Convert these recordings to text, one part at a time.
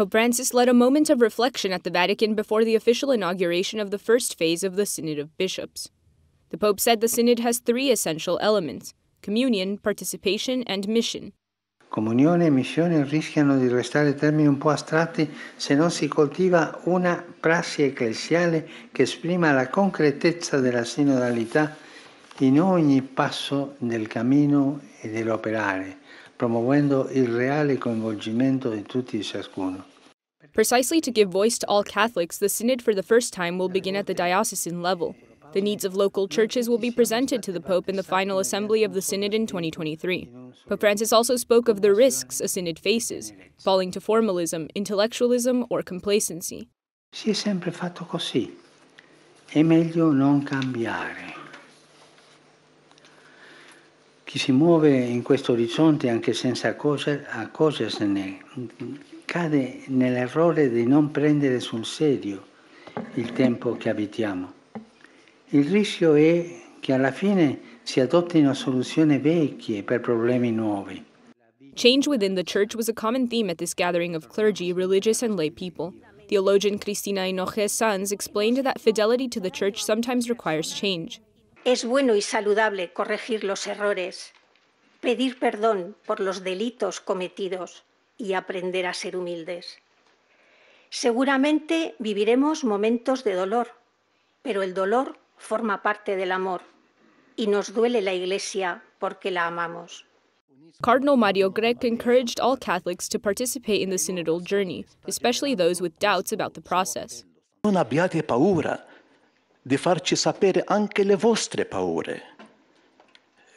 Pope Francis led a moment of reflection at the Vatican before the official inauguration of the first phase of the Synod of Bishops. The Pope said the Synod has three essential elements communion, participation, and mission. Comunione e missione rischiano di restare termini un po' astratti se non si coltiva una prassi ecclesiale che esprima la concretezza della sinodalità in ogni passo del cammino e dell'operare, promuovendo il reale coinvolgimento di tutti e ciascuno. Precisely to give voice to all Catholics, the Synod for the first time will begin at the diocesan level. The needs of local churches will be presented to the Pope in the final assembly of the Synod in 2023. Pope Francis also spoke of the risks a Synod faces falling to formalism, intellectualism, or complacency. Si è sempre fatto così. È meglio non cambiare. Chi si muove in questo orizzonte anche senza accorgersene cade nell'errore di non prendere sul serio il tempo che abitiamo. Il rischio è che alla fine si adottino soluzioni vecchie per problemi nuovi. Change within the church was a common theme at this gathering of clergy, religious, and lay people. Theologian Cristina Hinoje Sanz explained that fidelity to the church sometimes requires change. Es bueno y saludable corregir los errores, pedir perdón por los delitos cometidos y aprender a ser humildes. Seguramente viviremos momentos de dolor, pero el dolor forma parte del amor y nos duele la Iglesia porque la amamos. Cardinal Mario Grech encouraged all Catholics to participate in the synodal journey, especially those with doubts about the process. No paura di farci sapere anche le vostre paure.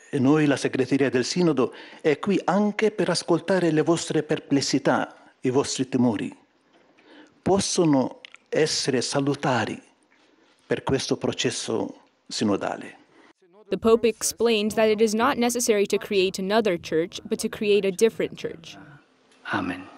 E noi, la segreteria del Sinodo, è qui anche per ascoltare le vostre perplessità, i vostri timori. Possono essere salutari per questo processo sinodale. The Pope explained that it is not necessary to create another church, but to create a different church. Amen.